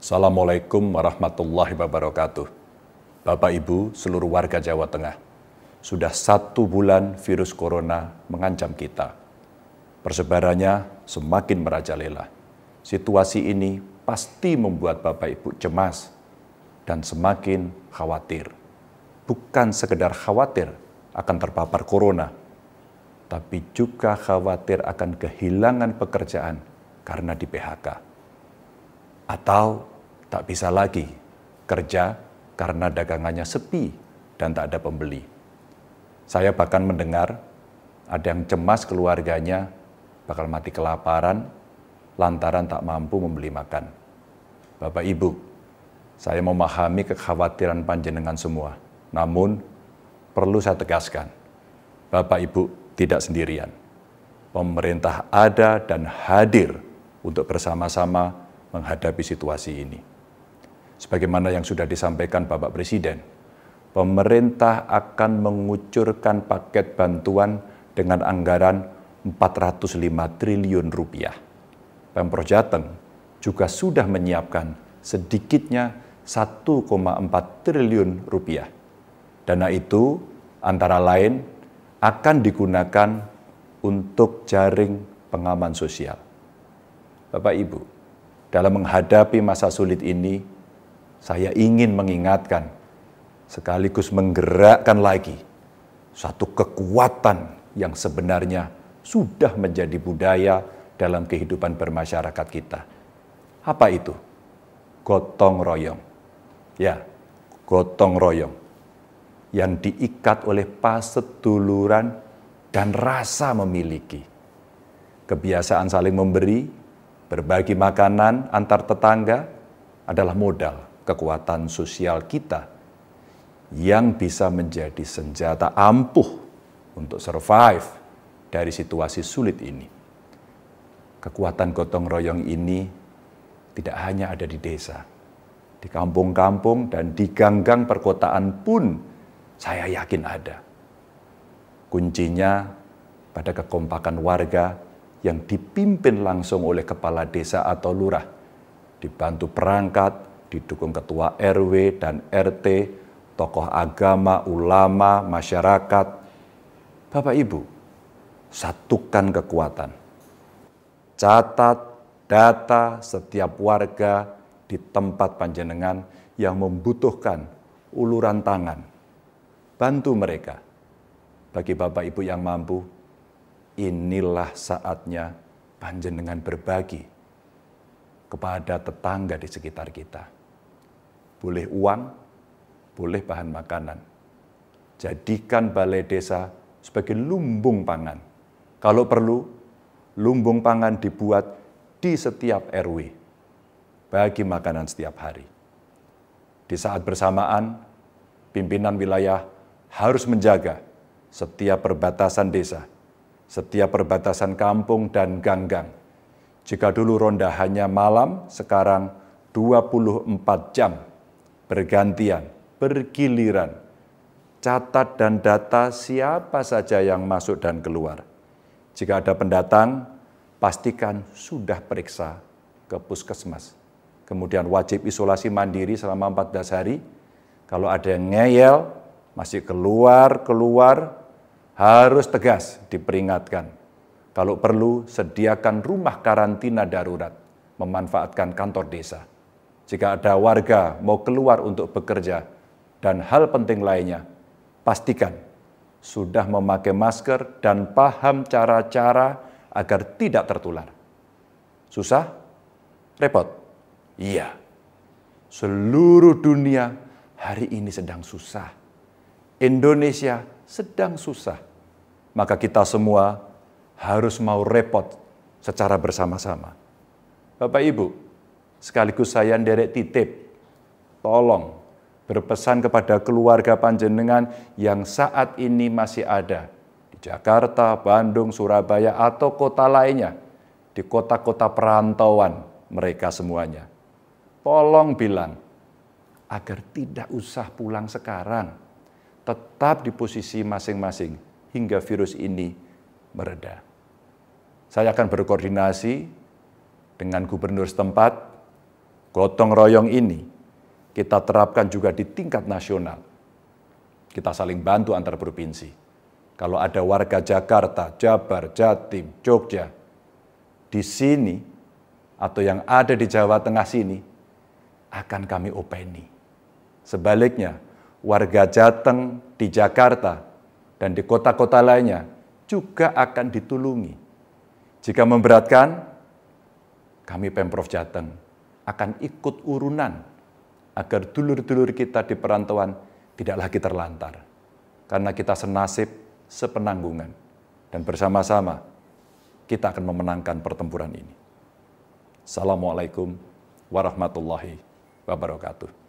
Assalamualaikum warahmatullahi wabarakatuh. Bapak Ibu, seluruh warga Jawa Tengah, sudah satu bulan virus corona mengancam kita. Persebarannya semakin merajalela. Situasi ini pasti membuat Bapak Ibu cemas dan semakin khawatir. Bukan sekedar khawatir akan terpapar corona, tapi juga khawatir akan kehilangan pekerjaan karena di PHK atau tak bisa lagi kerja karena dagangannya sepi dan tak ada pembeli. Saya bahkan mendengar ada yang cemas keluarganya bakal mati kelaparan lantaran tak mampu membeli makan. Bapak Ibu, saya memahami kekhawatiran panjenengan semua. Namun, perlu saya tegaskan, Bapak Ibu tidak sendirian. Pemerintah ada dan hadir untuk bersama-sama menghadapi situasi ini. Sebagaimana yang sudah disampaikan Bapak Presiden, pemerintah akan mengucurkan paket bantuan dengan anggaran 405 triliun rupiah. Pemprov Jateng juga sudah menyiapkan sedikitnya 1,4 triliun rupiah. Dana itu antara lain akan digunakan untuk jaring pengaman sosial. Bapak Ibu, dalam menghadapi masa sulit ini, saya ingin mengingatkan sekaligus menggerakkan lagi satu kekuatan yang sebenarnya sudah menjadi budaya dalam kehidupan bermasyarakat kita. Apa itu? Gotong royong. Ya, gotong royong yang diikat oleh paseduluran dan rasa memiliki. Kebiasaan saling memberi berbagi makanan antar tetangga adalah modal kekuatan sosial kita yang bisa menjadi senjata ampuh untuk survive dari situasi sulit ini. Kekuatan gotong royong ini tidak hanya ada di desa, di kampung-kampung dan di gang-gang perkotaan pun saya yakin ada. Kuncinya pada kekompakan warga yang dipimpin langsung oleh kepala desa atau lurah, dibantu perangkat, didukung ketua RW dan RT, tokoh agama, ulama, masyarakat. Bapak Ibu, satukan kekuatan. Catat data setiap warga di tempat panjenengan yang membutuhkan uluran tangan. Bantu mereka. Bagi Bapak Ibu yang mampu, inilah saatnya panjenengan berbagi kepada tetangga di sekitar kita. Boleh uang, boleh bahan makanan. Jadikan balai desa sebagai lumbung pangan. Kalau perlu, lumbung pangan dibuat di setiap RW bagi makanan setiap hari. Di saat bersamaan, pimpinan wilayah harus menjaga setiap perbatasan desa setiap perbatasan kampung dan ganggang. Jika dulu ronda hanya malam, sekarang 24 jam bergantian, bergiliran. Catat dan data siapa saja yang masuk dan keluar. Jika ada pendatang, pastikan sudah periksa ke puskesmas. Kemudian wajib isolasi mandiri selama 14 hari. Kalau ada yang ngeyel, masih keluar-keluar, harus tegas diperingatkan. Kalau perlu, sediakan rumah karantina darurat, memanfaatkan kantor desa. Jika ada warga mau keluar untuk bekerja, dan hal penting lainnya, pastikan sudah memakai masker dan paham cara-cara agar tidak tertular. Susah? Repot? Iya. Seluruh dunia hari ini sedang susah. Indonesia sedang susah maka kita semua harus mau repot secara bersama-sama. Bapak Ibu, sekaligus saya nderek titip, tolong berpesan kepada keluarga panjenengan yang saat ini masih ada di Jakarta, Bandung, Surabaya, atau kota lainnya, di kota-kota perantauan mereka semuanya. Tolong bilang, agar tidak usah pulang sekarang, tetap di posisi masing-masing hingga virus ini mereda. Saya akan berkoordinasi dengan gubernur setempat. Gotong royong ini kita terapkan juga di tingkat nasional. Kita saling bantu antar provinsi. Kalau ada warga Jakarta, Jabar, Jatim, Jogja, di sini atau yang ada di Jawa Tengah sini, akan kami openi. Sebaliknya, warga Jateng di Jakarta dan di kota-kota lainnya juga akan ditulungi. Jika memberatkan, kami Pemprov Jateng akan ikut urunan agar dulur-dulur kita di perantauan tidak lagi terlantar. Karena kita senasib, sepenanggungan. Dan bersama-sama kita akan memenangkan pertempuran ini. Assalamualaikum warahmatullahi wabarakatuh.